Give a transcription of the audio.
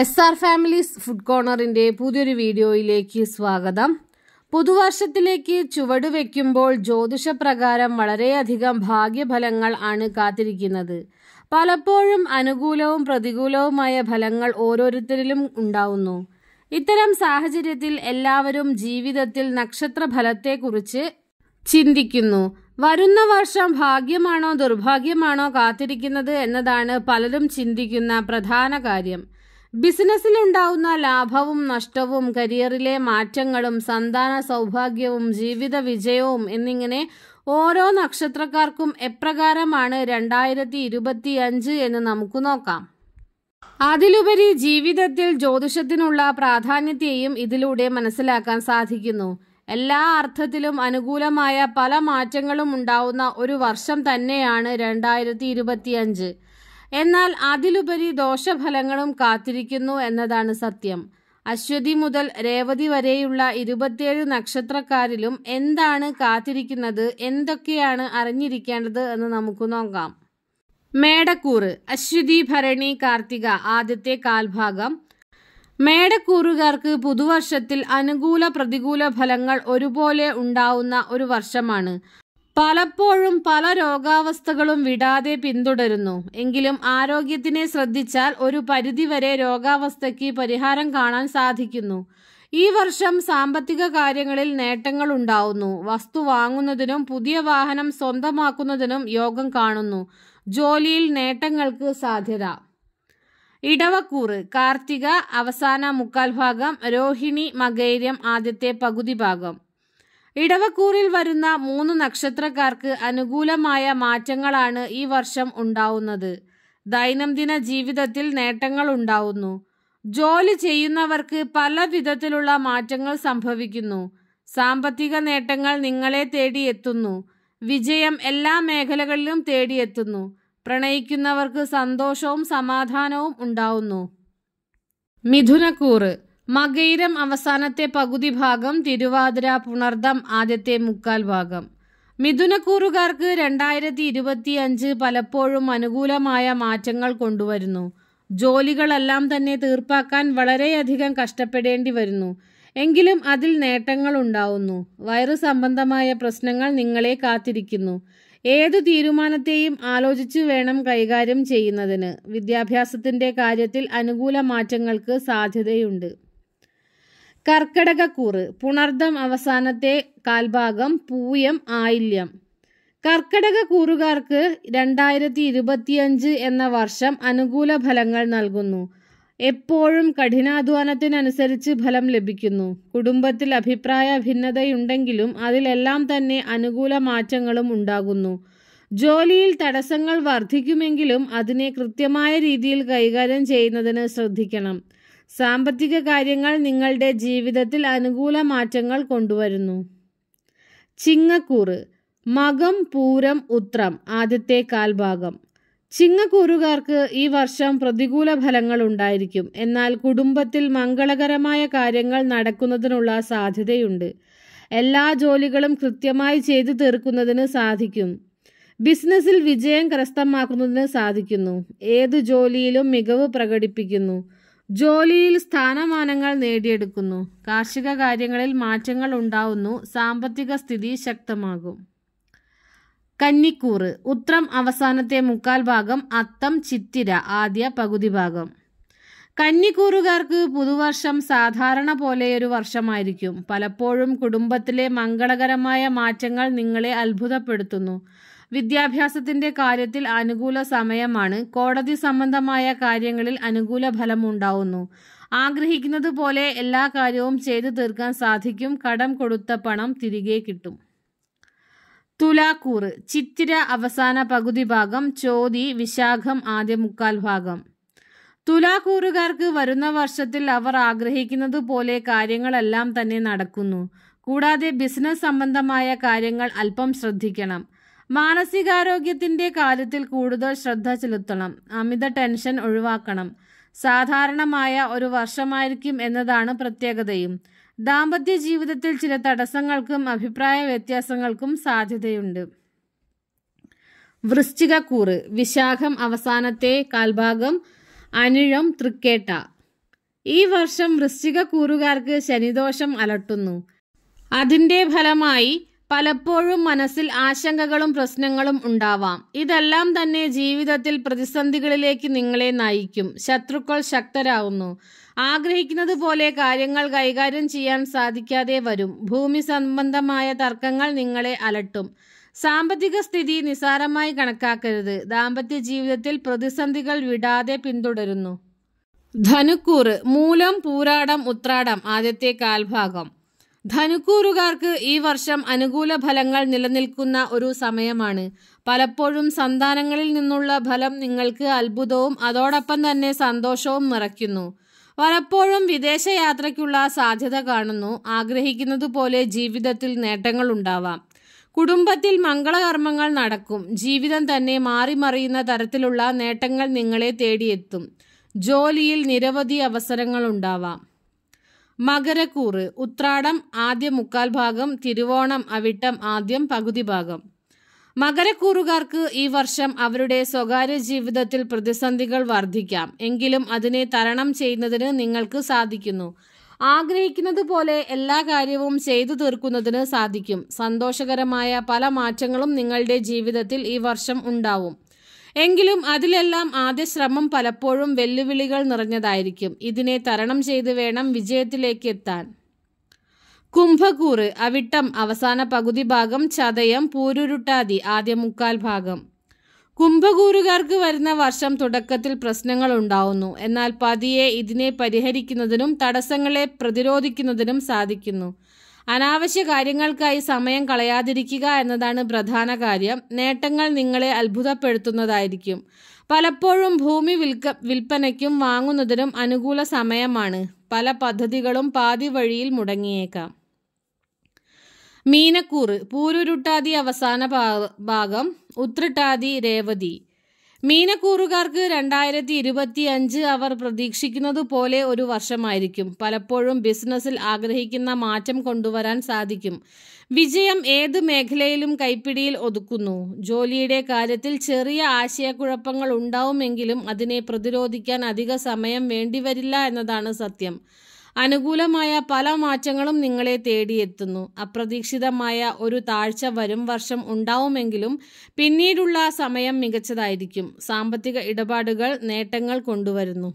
S R families food കോർണറിൻ്റെ പുതിയൊരു വീഡിയോയിലേക്ക് സ്വാഗതം പുതുവർഷത്തിലേക്ക് ചുവടുവെക്കുമ്പോൾ ജ്യോതിഷപ്രകാരം വളരെയധികം ഭാഗ്യഫലങ്ങൾ ആണ് കാത്തിരിക്കുന്നത് പലപ്പോഴും അനുകൂലവും പ്രതികൂലവുമായ ഫലങ്ങൾ ഓരോരുത്തരിലും ഉണ്ടാവുന്നു ഇത്തരം സാഹചര്യത്തിൽ എല്ലാവരും ജീവിതത്തിൽ നക്ഷത്ര ഫലത്തെക്കുറിച്ച് ചിന്തിക്കുന്നു വരുന്ന വർഷം ഭാഗ്യമാണോ ദുർഭാഗ്യമാണോ കാത്തിരിക്കുന്നത് എന്നതാണ് പലരും ചിന്തിക്കുന്ന പ്രധാന കാര്യം ബിസിനസ്സിലുണ്ടാവുന്ന ലാഭവും നഷ്ടവും കരിയറിലെ മാറ്റങ്ങളും സന്താന സൗഭാഗ്യവും ജീവിത വിജയവും എന്നിങ്ങനെ ഓരോ നക്ഷത്രക്കാർക്കും എപ്രകാരമാണ് രണ്ടായിരത്തി ഇരുപത്തി അഞ്ച് എന്ന് നമുക്ക് നോക്കാം അതിലുപരി ജീവിതത്തിൽ ജ്യോതിഷത്തിനുള്ള പ്രാധാന്യത്തെയും ഇതിലൂടെ മനസ്സിലാക്കാൻ സാധിക്കുന്നു എല്ലാ അർത്ഥത്തിലും അനുകൂലമായ പല മാറ്റങ്ങളും ഉണ്ടാവുന്ന ഒരു വർഷം തന്നെയാണ് രണ്ടായിരത്തി എന്നാൽ അതിലുപരി ദോഷഫലങ്ങളും കാത്തിരിക്കുന്നു എന്നതാണ് സത്യം അശ്വതി മുതൽ രേവതി വരെയുള്ള ഇരുപത്തിയേഴ് നക്ഷത്രക്കാരിലും എന്താണ് കാത്തിരിക്കുന്നത് എന്തൊക്കെയാണ് അറിഞ്ഞിരിക്കേണ്ടത് എന്ന് നമുക്ക് നോക്കാം മേടക്കൂറ് അശ്വതി ഭരണി കാർത്തിക ആദ്യത്തെ കാൽഭാഗം മേടക്കൂറുകാർക്ക് പുതുവർഷത്തിൽ അനുകൂല പ്രതികൂല ഫലങ്ങൾ ഒരുപോലെ ഉണ്ടാവുന്ന ഒരു വർഷമാണ് പലപ്പോഴും പല രോഗാവസ്ഥകളും വിടാതെ പിന്തുടരുന്നു എങ്കിലും ആരോഗ്യത്തിനെ ശ്രദ്ധിച്ചാൽ ഒരു പരിധിവരെ രോഗാവസ്ഥയ്ക്ക് പരിഹാരം കാണാൻ സാധിക്കുന്നു ഈ വർഷം സാമ്പത്തിക കാര്യങ്ങളിൽ നേട്ടങ്ങൾ ഉണ്ടാവുന്നു വസ്തു വാങ്ങുന്നതിനും പുതിയ വാഹനം സ്വന്തമാക്കുന്നതിനും യോഗം കാണുന്നു ജോലിയിൽ നേട്ടങ്ങൾക്ക് സാധ്യത ഇടവക്കൂറ് കാർത്തിക അവസാന മുക്കാൽ ഭാഗം രോഹിണി മകൈര്യം ആദ്യത്തെ പകുതി ഭാഗം ഇടവക്കൂറിൽ വരുന്ന മൂന്ന് നക്ഷത്രക്കാർക്ക് അനുകൂലമായ മാറ്റങ്ങളാണ് ഈ വർഷം ഉണ്ടാവുന്നത് ദൈനംദിന ജീവിതത്തിൽ നേട്ടങ്ങൾ ഉണ്ടാവുന്നു ജോലി ചെയ്യുന്നവർക്ക് പല വിധത്തിലുള്ള മാറ്റങ്ങൾ സംഭവിക്കുന്നു സാമ്പത്തിക നേട്ടങ്ങൾ നിങ്ങളെ തേടിയെത്തുന്നു വിജയം എല്ലാ മേഖലകളിലും തേടിയെത്തുന്നു പ്രണയിക്കുന്നവർക്ക് സന്തോഷവും സമാധാനവും ഉണ്ടാവുന്നു മിഥുനക്കൂറ് മകയിരം അവസാനത്തെ പകുതി ഭാഗം തിരുവാതിര പുണർദം ആദ്യത്തെ മുക്കാൽ ഭാഗം മിഥുനക്കൂറുകാർക്ക് രണ്ടായിരത്തി ഇരുപത്തി അഞ്ച് പലപ്പോഴും അനുകൂലമായ മാറ്റങ്ങൾ കൊണ്ടുവരുന്നു ജോലികളെല്ലാം തന്നെ തീർപ്പാക്കാൻ വളരെയധികം കഷ്ടപ്പെടേണ്ടി വരുന്നു എങ്കിലും അതിൽ നേട്ടങ്ങൾ ഉണ്ടാവുന്നു വയറു സംബന്ധമായ പ്രശ്നങ്ങൾ നിങ്ങളെ കാത്തിരിക്കുന്നു ഏതു തീരുമാനത്തെയും ആലോചിച്ചു വേണം കൈകാര്യം ചെയ്യുന്നതിന് വിദ്യാഭ്യാസത്തിന്റെ കാര്യത്തിൽ അനുകൂല മാറ്റങ്ങൾക്ക് സാധ്യതയുണ്ട് കർക്കടകക്കൂറ് പുണർദം അവസാനത്തെ കാൽഭാഗം പൂയം ആയില്യം കർക്കടകക്കൂറുകാർക്ക് രണ്ടായിരത്തി ഇരുപത്തിയഞ്ച് എന്ന വർഷം അനുകൂല ഫലങ്ങൾ നൽകുന്നു എപ്പോഴും കഠിനാധ്വാനത്തിനനുസരിച്ച് ഫലം ലഭിക്കുന്നു കുടുംബത്തിൽ അഭിപ്രായ ഭിന്നതയുണ്ടെങ്കിലും അതിലെല്ലാം തന്നെ അനുകൂല മാറ്റങ്ങളും ഉണ്ടാകുന്നു ജോലിയിൽ തടസ്സങ്ങൾ വർദ്ധിക്കുമെങ്കിലും അതിനെ കൃത്യമായ രീതിയിൽ കൈകാര്യം ചെയ്യുന്നതിന് ശ്രദ്ധിക്കണം സാമ്പത്തിക കാര്യങ്ങൾ നിങ്ങളുടെ ജീവിതത്തിൽ അനുകൂല മാറ്റങ്ങൾ കൊണ്ടുവരുന്നു ചിങ്ങക്കൂറ് മകം പൂരം ഉത്രം ആദ്യത്തെ കാൽഭാഗം ചിങ്ങക്കൂറുകാർക്ക് ഈ വർഷം പ്രതികൂല ഫലങ്ങൾ ഉണ്ടായിരിക്കും എന്നാൽ കുടുംബത്തിൽ മംഗളകരമായ കാര്യങ്ങൾ നടക്കുന്നതിനുള്ള സാധ്യതയുണ്ട് എല്ലാ ജോലികളും കൃത്യമായി ചെയ്തു തീർക്കുന്നതിന് സാധിക്കും ബിസിനസ്സിൽ വിജയം കരസ്ഥമാക്കുന്നതിന് സാധിക്കുന്നു ഏത് ജോലിയിലും മികവ് പ്രകടിപ്പിക്കുന്നു ജോലിയിൽ സ്ഥാനമാനങ്ങൾ നേടിയെടുക്കുന്നു കാർഷിക കാര്യങ്ങളിൽ മാറ്റങ്ങൾ ഉണ്ടാവുന്നു സാമ്പത്തിക സ്ഥിതി ശക്തമാകും കന്നിക്കൂറ് ഉത്രം അവസാനത്തെ മുക്കാൽ ഭാഗം അത്തം ചിത്തിര ആദ്യ പകുതി ഭാഗം കന്നിക്കൂറുകാർക്ക് പുതുവർഷം സാധാരണ പോലെയൊരു വർഷമായിരിക്കും പലപ്പോഴും കുടുംബത്തിലെ മംഗളകരമായ മാറ്റങ്ങൾ നിങ്ങളെ അത്ഭുതപ്പെടുത്തുന്നു വിദ്യാഭ്യാസത്തിന്റെ കാര്യത്തിൽ അനുകൂല സമയമാണ് കോടതി സംബന്ധമായ കാര്യങ്ങളിൽ അനുകൂല ഫലമുണ്ടാവുന്നു ആഗ്രഹിക്കുന്നത് പോലെ എല്ലാ കാര്യവും ചെയ്തു തീർക്കാൻ സാധിക്കും കടം കൊടുത്ത പണം തിരികെ കിട്ടും തുലാക്കൂറ് ചിത്തിര അവസാന പകുതി ഭാഗം ചോതി വിശാഖം ആദ്യ മുക്കാൽ ഭാഗം തുലാക്കൂറുകാർക്ക് വരുന്ന വർഷത്തിൽ അവർ ആഗ്രഹിക്കുന്നത് പോലെ കാര്യങ്ങളെല്ലാം തന്നെ നടക്കുന്നു കൂടാതെ ബിസിനസ് സംബന്ധമായ കാര്യങ്ങൾ അല്പം ശ്രദ്ധിക്കണം മാനസികാരോഗ്യത്തിന്റെ കാര്യത്തിൽ കൂടുതൽ ശ്രദ്ധ ചെലുത്തണം അമിത ടെൻഷൻ ഒഴിവാക്കണം സാധാരണമായ ഒരു വർഷമായിരിക്കും എന്നതാണ് പ്രത്യേകതയും ദാമ്പത്യ ജീവിതത്തിൽ ചില തടസ്സങ്ങൾക്കും അഭിപ്രായ വ്യത്യാസങ്ങൾക്കും സാധ്യതയുണ്ട് വൃശ്ചികക്കൂറ് വിശാഖം അവസാനത്തെ കാൽഭാഗം അനിഴം തൃക്കേട്ട ഈ വർഷം വൃശ്ചിക കൂറുകാർക്ക് ശനിദോഷം അലട്ടുന്നു അതിൻ്റെ ഫലമായി പലപ്പോഴും മനസ്സിൽ ആശങ്കകളും പ്രശ്നങ്ങളും ഉണ്ടാവാം ഇതെല്ലാം തന്നെ ജീവിതത്തിൽ പ്രതിസന്ധികളിലേക്ക് നിങ്ങളെ നയിക്കും ശത്രുക്കൾ ശക്തരാകുന്നു ആഗ്രഹിക്കുന്നത് പോലെ കാര്യങ്ങൾ കൈകാര്യം ചെയ്യാൻ സാധിക്കാതെ വരും ഭൂമി സംബന്ധമായ തർക്കങ്ങൾ നിങ്ങളെ അലട്ടും സാമ്പത്തിക സ്ഥിതി നിസാരമായി കണക്കാക്കരുത് ദാമ്പത്യ ജീവിതത്തിൽ പ്രതിസന്ധികൾ വിടാതെ പിന്തുടരുന്നു ധനുക്കൂറ് മൂലം പൂരാടം ഉത്രാടം ആദ്യത്തെ കാൽഭാഗം ധനുക്കൂറുകാർക്ക് ഈ വർഷം അനുകൂല ഫലങ്ങൾ നിലനിൽക്കുന്ന ഒരു സമയമാണ് പലപ്പോഴും സന്താനങ്ങളിൽ നിന്നുള്ള ഫലം നിങ്ങൾക്ക് അത്ഭുതവും അതോടൊപ്പം തന്നെ സന്തോഷവും നിറയ്ക്കുന്നു പലപ്പോഴും വിദേശയാത്രയ്ക്കുള്ള സാധ്യത കാണുന്നു ആഗ്രഹിക്കുന്നത് പോലെ ജീവിതത്തിൽ ഉണ്ടാവാം കുടുംബത്തിൽ മംഗളകർമ്മങ്ങൾ നടക്കും ജീവിതം തന്നെ മാറിമറിയുന്ന തരത്തിലുള്ള നേട്ടങ്ങൾ നിങ്ങളെ തേടിയെത്തും ജോലിയിൽ നിരവധി അവസരങ്ങൾ ഉണ്ടാവാം മകരക്കൂറ് ഉത്രാടം ആദ്യ മുക്കാൽ ഭാഗം തിരുവോണം അവിട്ടം ആദ്യം പകുതി ഭാഗം മകരക്കൂറുകാർക്ക് ഈ വർഷം അവരുടെ സ്വകാര്യ ജീവിതത്തിൽ പ്രതിസന്ധികൾ വർദ്ധിക്കാം എങ്കിലും അതിനെ തരണം ചെയ്യുന്നതിന് നിങ്ങൾക്ക് സാധിക്കുന്നു ആഗ്രഹിക്കുന്നത് പോലെ എല്ലാ കാര്യവും ചെയ്തു തീർക്കുന്നതിന് സാധിക്കും സന്തോഷകരമായ പല മാറ്റങ്ങളും നിങ്ങളുടെ ജീവിതത്തിൽ ഈ വർഷം ഉണ്ടാവും എങ്കിലും അതിലെല്ലാം ആദ്യ ശ്രമം പലപ്പോഴും വെല്ലുവിളികൾ നിറഞ്ഞതായിരിക്കും ഇതിനെ തരണം ചെയ്ത് വേണം വിജയത്തിലേക്ക് എത്താൻ കുംഭകൂറ് അവിട്ടം അവസാന പകുതി ഭാഗം ചതയം പൂരുരുട്ടാതി ആദ്യ മുക്കാൽ ഭാഗം കുംഭകൂറുകാർക്ക് വരുന്ന വർഷം തുടക്കത്തിൽ പ്രശ്നങ്ങൾ ഉണ്ടാവുന്നു എന്നാൽ പതിയെ ഇതിനെ പരിഹരിക്കുന്നതിനും തടസ്സങ്ങളെ പ്രതിരോധിക്കുന്നതിനും സാധിക്കുന്നു അനാവശ്യ കാര്യങ്ങൾക്കായി സമയം കളയാതിരിക്കുക എന്നതാണ് പ്രധാന കാര്യം നേട്ടങ്ങൾ നിങ്ങളെ അത്ഭുതപ്പെടുത്തുന്നതായിരിക്കും പലപ്പോഴും ഭൂമി വിൽക്ക വിൽപ്പനയ്ക്കും വാങ്ങുന്നതിനും അനുകൂല സമയമാണ് പല പദ്ധതികളും പാതി വഴിയിൽ മുടങ്ങിയേക്കാം മീനക്കൂറ് പൂരുരുട്ടാതി അവസാന ഭാഗം ഉത്രട്ടാതി രേവതി മീനക്കൂറുകാർക്ക് രണ്ടായിരത്തി ഇരുപത്തി അഞ്ച് അവർ പ്രതീക്ഷിക്കുന്നത് പോലെ ഒരു വർഷമായിരിക്കും പലപ്പോഴും ബിസിനസ്സിൽ ആഗ്രഹിക്കുന്ന മാറ്റം കൊണ്ടുവരാൻ സാധിക്കും വിജയം ഏത് മേഖലയിലും കൈപ്പിടിയിൽ ഒതുക്കുന്നു ജോലിയുടെ കാര്യത്തിൽ ചെറിയ ആശയക്കുഴപ്പങ്ങൾ ഉണ്ടാവുമെങ്കിലും അതിനെ പ്രതിരോധിക്കാൻ അധിക സമയം വേണ്ടിവരില്ല എന്നതാണ് സത്യം അനുകൂലമായ പല മാറ്റങ്ങളും നിങ്ങളെ തേടിയെത്തുന്നു അപ്രതീക്ഷിതമായ ഒരു താഴ്ച വരും വർഷം ഉണ്ടാവുമെങ്കിലും പിന്നീടുള്ള സമയം മികച്ചതായിരിക്കും സാമ്പത്തിക ഇടപാടുകൾ നേട്ടങ്ങൾ കൊണ്ടുവരുന്നു